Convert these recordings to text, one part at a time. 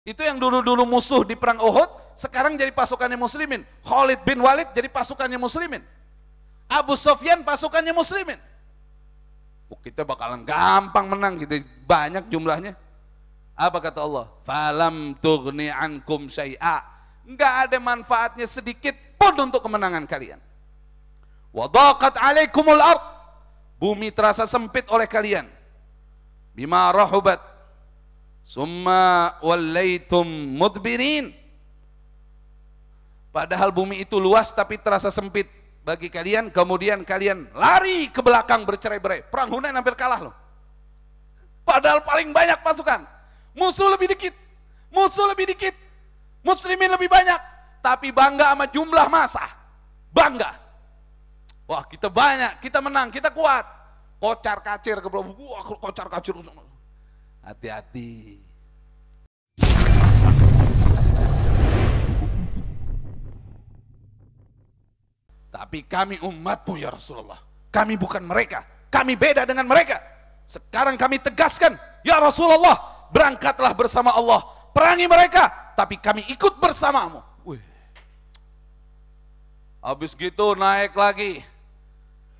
Itu yang dulu-dulu musuh di perang Uhud, sekarang jadi pasukannya muslimin. Khalid bin Walid jadi pasukannya muslimin. Abu Sofyan pasukannya muslimin. Oh, kita bakalan gampang menang gitu, banyak jumlahnya. Apa kata Allah? Falam tughni ankum syai'a. Enggak ada manfaatnya sedikit pun untuk kemenangan kalian. Wadaqat alaikumul ard. Bumi terasa sempit oleh kalian. Bima rahubat Summa wallaitum mudbirin. Padahal bumi itu luas tapi terasa sempit bagi kalian. Kemudian kalian lari ke belakang bercerai-berai. Perang Hunain hampir kalah loh. Padahal paling banyak pasukan. Musuh lebih dikit. Musuh lebih dikit. Muslimin lebih banyak. Tapi bangga sama jumlah masa. Bangga. Wah kita banyak, kita menang, kita kuat. Kocar kacir ke belakang. Wah kocar kacir. Hati-hati. Tapi kami umatmu ya Rasulullah. Kami bukan mereka. Kami beda dengan mereka. Sekarang kami tegaskan, ya Rasulullah, berangkatlah bersama Allah. Perangi mereka, tapi kami ikut bersamamu. Wih. Habis gitu naik lagi.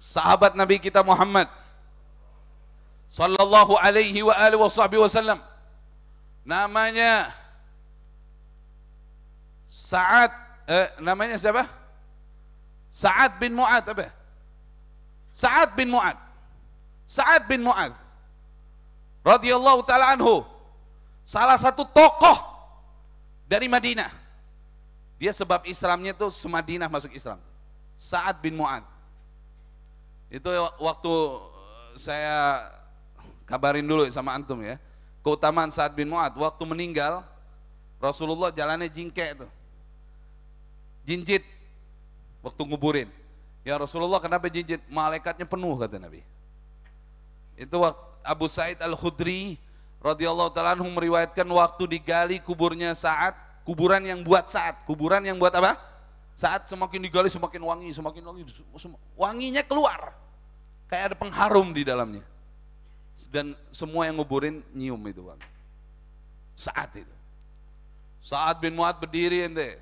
Sahabat Nabi kita Muhammad sallallahu alaihi wa alihi wasallam namanya Sa'ad eh, namanya siapa? Sa'ad bin Mu'ad apa? Sa'ad bin Mu'ad Sa'ad bin Mu'ad radhiyallahu taala anhu salah satu tokoh dari Madinah dia sebab Islamnya itu semadinah masuk Islam Sa'ad bin Mu'ad itu waktu saya Kabarin dulu sama antum ya. Keutamaan Sa'ad bin Mu'ad waktu meninggal Rasulullah jalannya jingkek tuh. Jinjit waktu nguburin. Ya Rasulullah kenapa jinjit? Malaikatnya penuh kata Nabi. Itu waktu Abu Said Al-Khudri radhiyallahu taala anhu meriwayatkan waktu digali kuburnya saat kuburan yang buat saat kuburan yang buat apa saat semakin digali semakin wangi semakin wangi wanginya keluar kayak ada pengharum di dalamnya dan semua yang nguburin nyium itu bang saat itu saat bin muat berdiri ente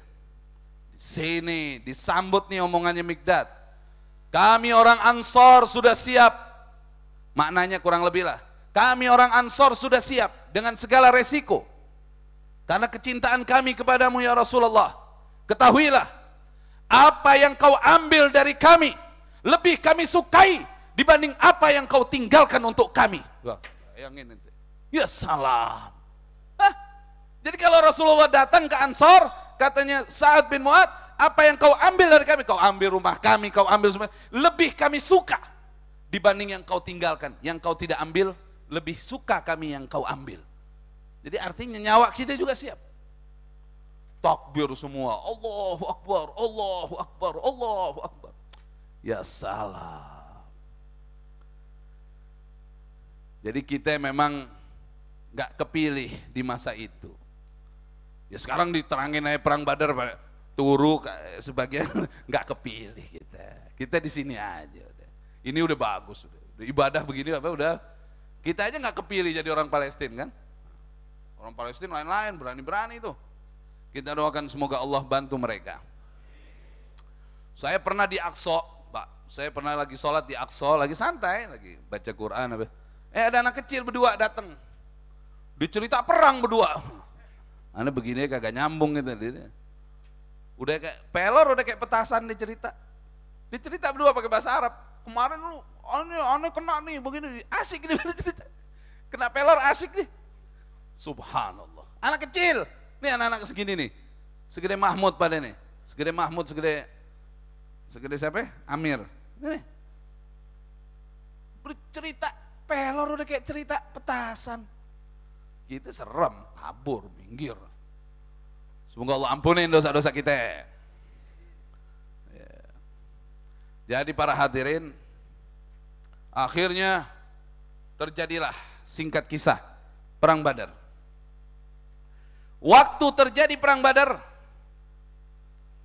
di sini disambut nih omongannya Mikdad kami orang Ansor sudah siap maknanya kurang lebih lah kami orang Ansor sudah siap dengan segala resiko karena kecintaan kami kepadamu ya Rasulullah ketahuilah apa yang kau ambil dari kami lebih kami sukai dibanding apa yang kau tinggalkan untuk kami. Ya salam. Jadi kalau Rasulullah datang ke Ansor, katanya Sa'ad bin Mu'ad, apa yang kau ambil dari kami? Kau ambil rumah kami, kau ambil semua. Lebih kami suka dibanding yang kau tinggalkan. Yang kau tidak ambil, lebih suka kami yang kau ambil. Jadi artinya nyawa kita juga siap. Takbir semua. Allahu Akbar, Allahu Akbar, Allahu Akbar. Ya salam. Jadi kita memang nggak kepilih di masa itu. Ya sekarang diterangin aja perang Badar, turu sebagian nggak kepilih kita. Kita di sini aja. Udah. Ini udah bagus, udah. ibadah begini apa udah kita aja nggak kepilih jadi orang Palestina kan? Orang Palestina lain-lain berani-berani tuh. Kita doakan semoga Allah bantu mereka. Saya pernah di Aqsa, Pak. Saya pernah lagi sholat di Aqsa, lagi santai, lagi baca Quran apa Eh ada anak kecil berdua datang. Dicerita perang berdua. anak begini kagak nyambung gitu Udah kayak pelor, udah kayak petasan dicerita. Dicerita berdua pakai bahasa Arab. Kemarin lu aneh aneh kena nih begini asik nih cerita. Kena pelor asik nih. Subhanallah. Anak kecil. Nih anak-anak segini nih. Segede Mahmud pada nih. Segede Mahmud, segede segede siapa? Amir. Ini. Bercerita pelor udah kayak cerita petasan. Kita serem, kabur, minggir. Semoga Allah ampunin dosa-dosa kita. Ya. Jadi para hadirin, akhirnya terjadilah singkat kisah perang Badar. Waktu terjadi perang Badar,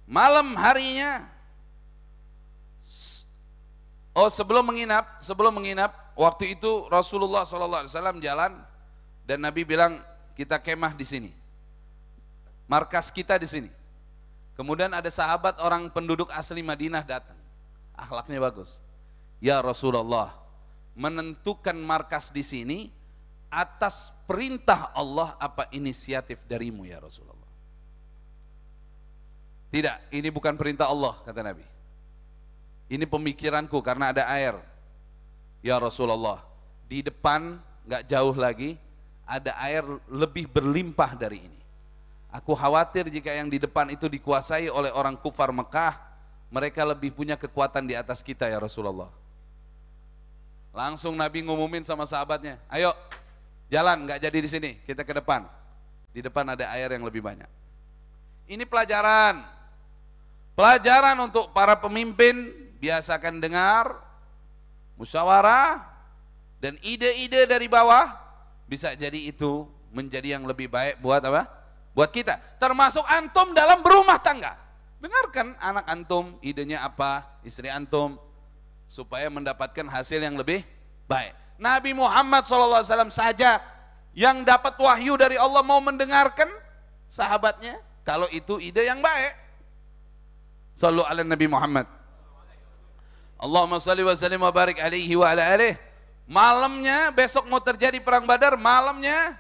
malam harinya Oh sebelum menginap, sebelum menginap, waktu itu Rasulullah SAW jalan dan Nabi bilang kita kemah di sini, markas kita di sini. Kemudian ada sahabat orang penduduk asli Madinah datang, akhlaknya bagus. Ya Rasulullah, menentukan markas di sini atas perintah Allah apa inisiatif darimu ya Rasulullah? Tidak, ini bukan perintah Allah kata Nabi. Ini pemikiranku karena ada air. Ya Rasulullah, di depan nggak jauh lagi ada air lebih berlimpah dari ini. Aku khawatir jika yang di depan itu dikuasai oleh orang kufar Mekah, mereka lebih punya kekuatan di atas kita ya Rasulullah. Langsung Nabi ngumumin sama sahabatnya, ayo jalan nggak jadi di sini, kita ke depan. Di depan ada air yang lebih banyak. Ini pelajaran, pelajaran untuk para pemimpin biasakan dengar musyawarah dan ide-ide dari bawah bisa jadi itu menjadi yang lebih baik buat apa? Buat kita. Termasuk antum dalam berumah tangga. Dengarkan anak antum idenya apa, istri antum supaya mendapatkan hasil yang lebih baik. Nabi Muhammad SAW saja yang dapat wahyu dari Allah mau mendengarkan sahabatnya kalau itu ide yang baik. Sallu ala Nabi Muhammad. Allahumma salli wa sallim wa barik alaihi wa ala alih. Malamnya besok mau terjadi perang Badar, malamnya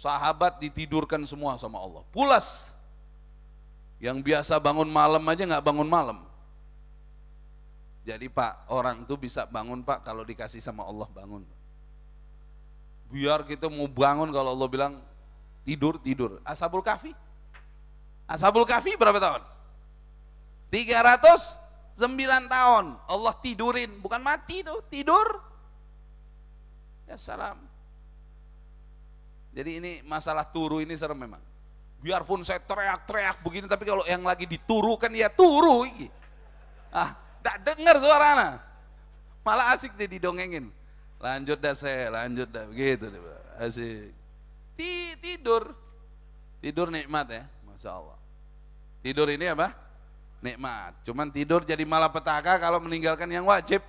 sahabat ditidurkan semua sama Allah. Pulas. Yang biasa bangun malam aja nggak bangun malam. Jadi Pak, orang tuh bisa bangun Pak kalau dikasih sama Allah bangun. Biar kita mau bangun kalau Allah bilang tidur, tidur. Ashabul kafi Ashabul kafi berapa tahun? 300 9 tahun Allah tidurin, bukan mati tuh, tidur. Ya salam. Jadi ini masalah turu ini serem memang. Biarpun saya teriak-teriak begini tapi kalau yang lagi dituru kan ya turu Ah, enggak dengar suaranya, Malah asik dia didongengin. Lanjut dah saya, lanjut dah begitu Asik. Tidur. Tidur nikmat ya, Masya Allah. Tidur ini apa? nikmat. Cuman tidur jadi malapetaka kalau meninggalkan yang wajib.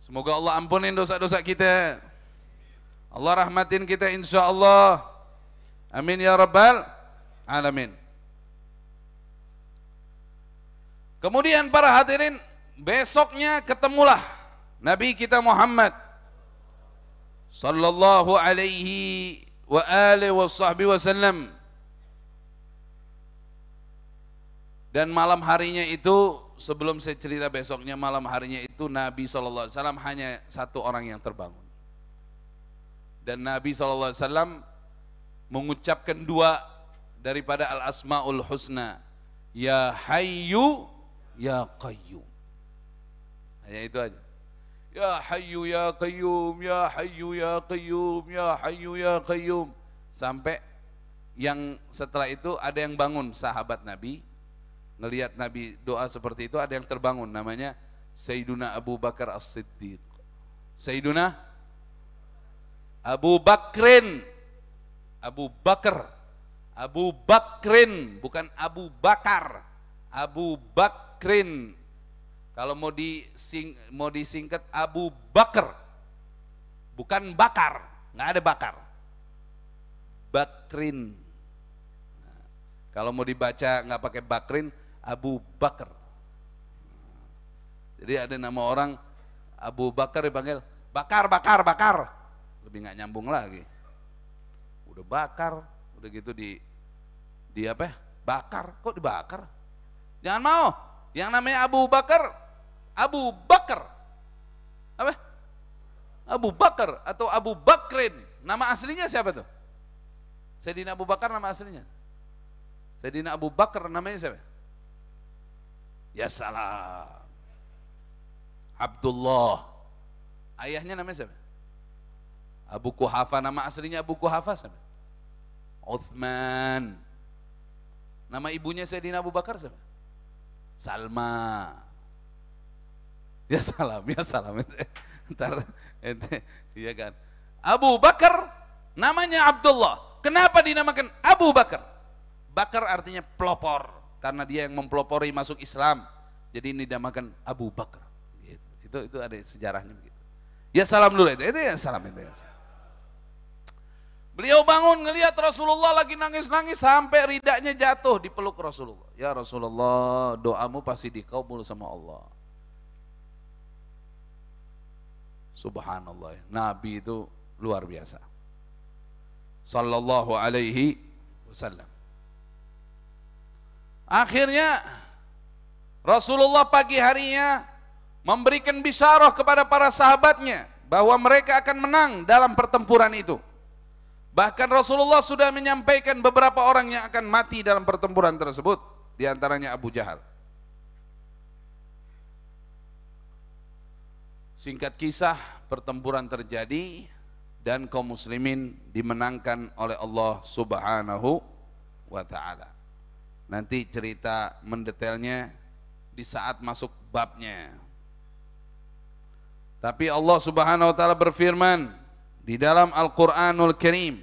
Semoga Allah ampunin dosa-dosa kita. Allah rahmatin kita insya Allah. Amin ya rabbal alamin. Kemudian para hadirin, besoknya ketemulah Nabi kita Muhammad sallallahu alaihi wa alihi wasallam Dan malam harinya itu sebelum saya cerita besoknya malam harinya itu Nabi SAW hanya satu orang yang terbangun. Dan Nabi SAW mengucapkan dua daripada Al-Asma'ul Husna. Ya hayu Ya Qayyum. Hanya itu aja. Ya Hayyu Ya Qayyum, Ya Hayyu Ya Qayyum, Ya Hayyu Ya Qayyum. Sampai yang setelah itu ada yang bangun sahabat Nabi ngelihat Nabi doa seperti itu ada yang terbangun namanya Sayyiduna Abu Bakar As-Siddiq. Sayyiduna Abu Bakrin. Abu Bakar. Abu Bakrin bukan Abu Bakar. Abu Bakrin. Kalau mau dising, mau disingkat Abu Bakar. Bukan Bakar, nggak ada Bakar. Bakrin. Nah, kalau mau dibaca nggak pakai Bakrin, Abu Bakar. Jadi ada nama orang Abu Bakar dipanggil bakar, bakar, bakar. Lebih nggak nyambung lagi. Udah bakar, udah gitu di di apa ya? Bakar, kok dibakar? Jangan mau. Yang namanya Abu Bakar, Abu Bakar. Apa? Abu Bakar atau Abu Bakrin. Nama aslinya siapa tuh? Sayyidina Abu Bakar nama aslinya. Sayyidina Abu Bakar namanya siapa? Ya salam. Abdullah. Ayahnya namanya siapa? Abu Kuhafa, nama aslinya Abu Kuhafa siapa? Uthman. Nama ibunya Sayyidina Abu Bakar siapa? Salma. Ya salam, ya salam. Ntar ente, iya kan. Abu Bakar namanya Abdullah. Kenapa dinamakan Abu Bakar? Bakar artinya pelopor karena dia yang mempelopori masuk Islam. Jadi ini dinamakan Abu Bakar. Gitu. Itu itu ada sejarahnya begitu. Ya salam dulu itu, itu ya salam itu ya. Salam. Beliau bangun ngelihat Rasulullah lagi nangis-nangis sampai ridaknya jatuh di peluk Rasulullah. Ya Rasulullah, doamu pasti dikabul sama Allah. Subhanallah, Nabi itu luar biasa. Sallallahu alaihi wasallam. Akhirnya Rasulullah pagi harinya memberikan bisyarah kepada para sahabatnya bahwa mereka akan menang dalam pertempuran itu. Bahkan Rasulullah sudah menyampaikan beberapa orang yang akan mati dalam pertempuran tersebut, di antaranya Abu Jahal. Singkat kisah, pertempuran terjadi dan kaum muslimin dimenangkan oleh Allah Subhanahu wa taala. Nanti cerita mendetailnya di saat masuk babnya. Tapi Allah Subhanahu wa taala berfirman di dalam Al-Qur'anul Karim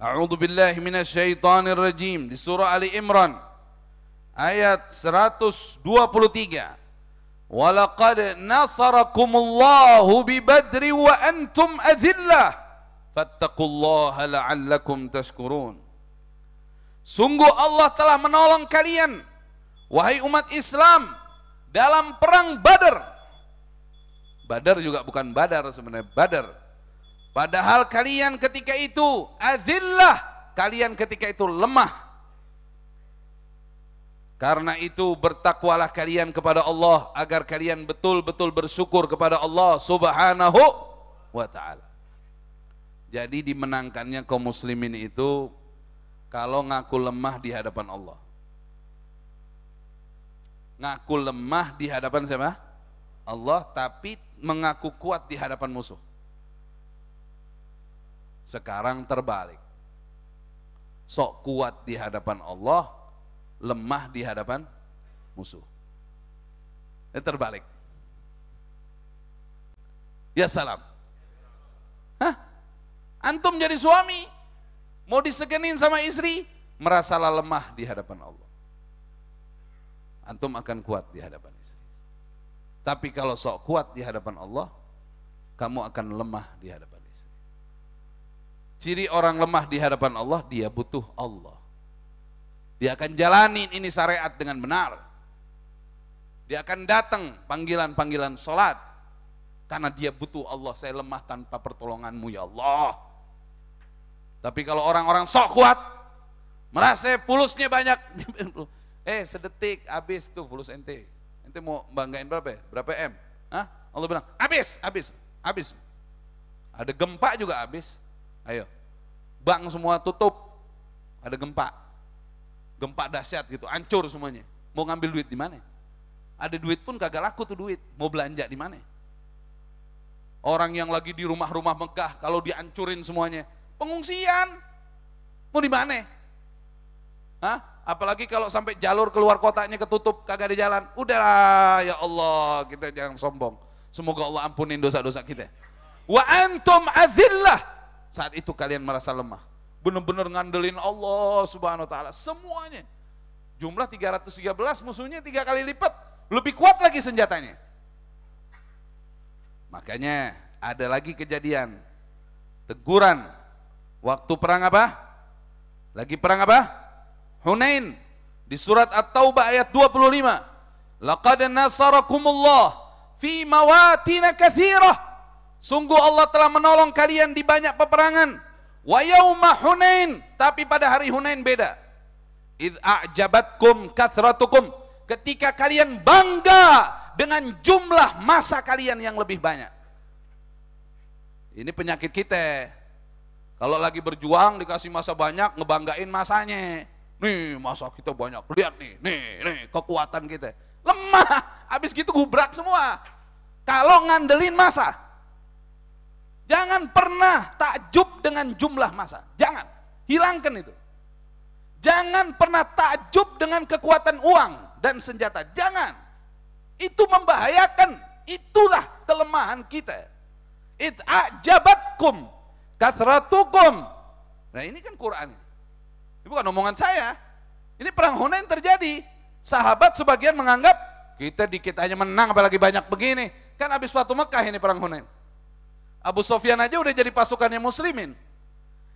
"A'udhu billahi minasyaitonir rajim di surah Ali Imran ayat 123 Walaqad nasarakumullahu bi Badri wa antum adhillah fattaqullaha la'allakum tashkurun Sungguh Allah telah menolong kalian, wahai umat Islam, dalam perang Badar. Badar juga bukan Badar sebenarnya, Badar. Padahal kalian ketika itu azillah, kalian ketika itu lemah. Karena itu bertakwalah kalian kepada Allah agar kalian betul-betul bersyukur kepada Allah Subhanahu wa taala. Jadi dimenangkannya kaum muslimin itu kalau ngaku lemah di hadapan Allah. Ngaku lemah di hadapan siapa? Allah, tapi mengaku kuat di hadapan musuh. Sekarang terbalik. Sok kuat di hadapan Allah, lemah di hadapan musuh. Ini terbalik. Ya salam. Hah? Antum jadi suami, Mau disegenin sama istri, merasalah lemah di hadapan Allah. Antum akan kuat di hadapan istri. Tapi kalau sok kuat di hadapan Allah, kamu akan lemah di hadapan istri. Ciri orang lemah di hadapan Allah, dia butuh Allah. Dia akan jalani ini syariat dengan benar. Dia akan datang panggilan-panggilan sholat. Karena dia butuh Allah, saya lemah tanpa pertolonganmu ya Allah tapi kalau orang-orang sok kuat, merasa pulusnya banyak, eh sedetik habis tuh fulus ente. Ente mau banggain berapa ya? Berapa M? Hah? Allah bilang, habis, habis, habis. Ada gempa juga habis. Ayo, bank semua tutup, ada gempa. Gempa dahsyat gitu, hancur semuanya. Mau ngambil duit di mana? Ada duit pun kagak laku tuh duit. Mau belanja di mana? Orang yang lagi di rumah-rumah Mekah, kalau dihancurin semuanya, Pengungsian. Mau di mana? Hah? Apalagi kalau sampai jalur keluar kotanya ketutup, kagak ada jalan. Udahlah, ya Allah, kita jangan sombong. Semoga Allah ampunin dosa-dosa kita. Wa antum azillah. Saat itu kalian merasa lemah. Benar-benar ngandelin Allah subhanahu wa ta'ala. Semuanya. Jumlah 313, musuhnya tiga kali lipat. Lebih kuat lagi senjatanya. Makanya ada lagi kejadian. Teguran Waktu perang apa? Lagi perang apa? Hunain. Di surat At-Taubah ayat 25. Laqad nasarakumullah fi mawatina kathirah. Sungguh Allah telah menolong kalian di banyak peperangan. Wa yauma Hunain, tapi pada hari Hunain beda. Id a'jabatkum kathratukum. Ketika kalian bangga dengan jumlah masa kalian yang lebih banyak. Ini penyakit kita. Kalau lagi berjuang dikasih masa banyak, ngebanggain masanya. Nih masa kita banyak, lihat nih, nih, nih kekuatan kita. Lemah, habis gitu gubrak semua. Kalau ngandelin masa, jangan pernah takjub dengan jumlah masa. Jangan, hilangkan itu. Jangan pernah takjub dengan kekuatan uang dan senjata. Jangan. Itu membahayakan. Itulah kelemahan kita. It ajabatkum Kathratukum. Nah ini kan Quran. Ini bukan omongan saya. Ini perang Hunain terjadi. Sahabat sebagian menganggap kita dikit aja menang apalagi banyak begini. Kan habis waktu Mekah ini perang Hunain. Abu Sofyan aja udah jadi pasukannya muslimin.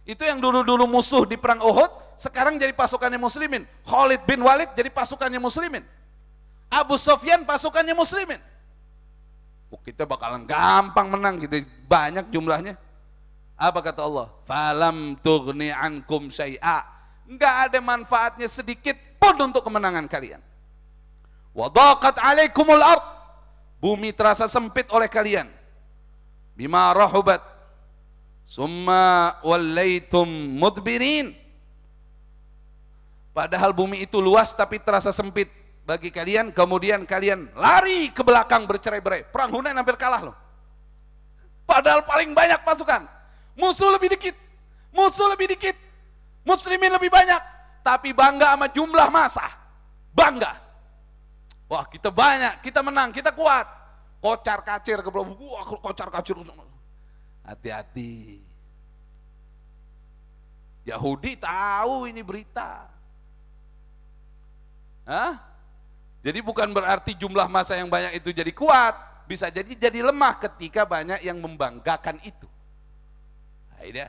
Itu yang dulu-dulu musuh di perang Uhud, sekarang jadi pasukannya muslimin. Khalid bin Walid jadi pasukannya muslimin. Abu Sofyan pasukannya muslimin. Oh, kita bakalan gampang menang gitu, banyak jumlahnya. Apa kata Allah? Falam tughni ankum syai'a. Enggak ada manfaatnya sedikit pun untuk kemenangan kalian. Wadaqat alaikumul ard. Bumi terasa sempit oleh kalian. Bima rahubat. Summa wallaitum mudbirin. Padahal bumi itu luas tapi terasa sempit bagi kalian. Kemudian kalian lari ke belakang bercerai-berai. Perang Hunain hampir kalah loh. Padahal paling banyak pasukan Musuh lebih dikit. Musuh lebih dikit. Muslimin lebih banyak. Tapi bangga sama jumlah masa. Bangga. Wah kita banyak, kita menang, kita kuat. Kocar kacir ke belakang. Wah kocar kacir. Hati-hati. Yahudi tahu ini berita. Hah? Jadi bukan berarti jumlah masa yang banyak itu jadi kuat, bisa jadi jadi lemah ketika banyak yang membanggakan itu ya.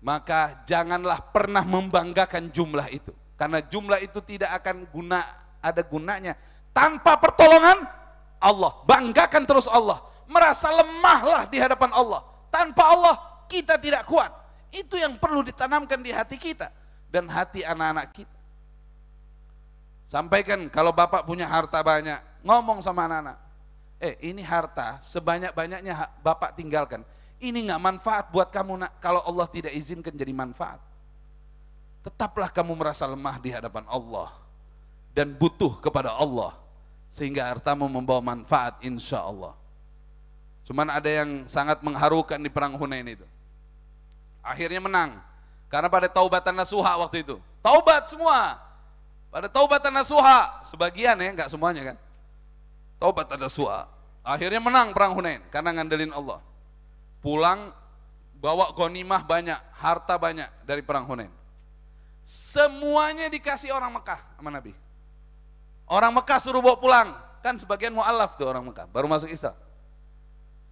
Maka janganlah pernah membanggakan jumlah itu. Karena jumlah itu tidak akan guna ada gunanya tanpa pertolongan Allah. Banggakan terus Allah. Merasa lemahlah di hadapan Allah. Tanpa Allah kita tidak kuat. Itu yang perlu ditanamkan di hati kita dan hati anak-anak kita. Sampaikan kalau bapak punya harta banyak, ngomong sama anak-anak. Eh ini harta sebanyak-banyaknya bapak tinggalkan ini nggak manfaat buat kamu nak kalau Allah tidak izinkan jadi manfaat. Tetaplah kamu merasa lemah di hadapan Allah dan butuh kepada Allah sehingga hartamu membawa manfaat insya Allah. Cuman ada yang sangat mengharukan di perang Hunain itu. Akhirnya menang karena pada taubatan nasuha waktu itu. Taubat semua. Pada taubatan nasuha sebagian ya nggak semuanya kan. Taubat ada suha. Akhirnya menang perang Hunain karena ngandelin Allah pulang bawa gonimah banyak, harta banyak dari perang Hunain. Semuanya dikasih orang Mekah sama Nabi. Orang Mekah suruh bawa pulang, kan sebagian mualaf tuh orang Mekah, baru masuk Islam.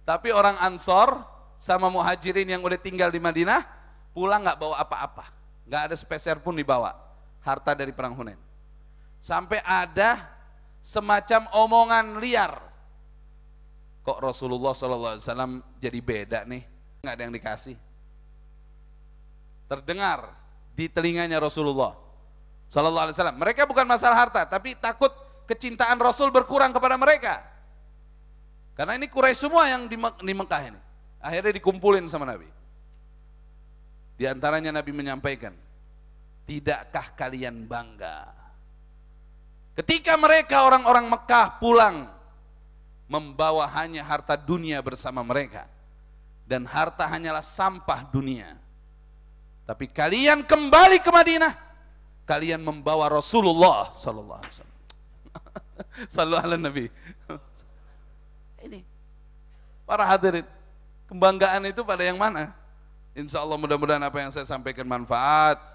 Tapi orang Ansor sama muhajirin yang udah tinggal di Madinah, pulang nggak bawa apa-apa, nggak ada speser pun dibawa, harta dari perang Hunain. Sampai ada semacam omongan liar kok Rasulullah SAW jadi beda nih nggak ada yang dikasih terdengar di telinganya Rasulullah Sallallahu Alaihi Wasallam mereka bukan masalah harta tapi takut kecintaan Rasul berkurang kepada mereka karena ini kurai semua yang di, di Mekah ini akhirnya dikumpulin sama Nabi di antaranya Nabi menyampaikan tidakkah kalian bangga ketika mereka orang-orang Mekah pulang membawa hanya harta dunia bersama mereka dan harta hanyalah sampah dunia. Tapi kalian kembali ke Madinah, kalian membawa Rasulullah sallallahu alaihi wasallam. sallallahu ala Nabi. Ini para hadirin, kebanggaan itu pada yang mana? insyaallah mudah-mudahan apa yang saya sampaikan manfaat,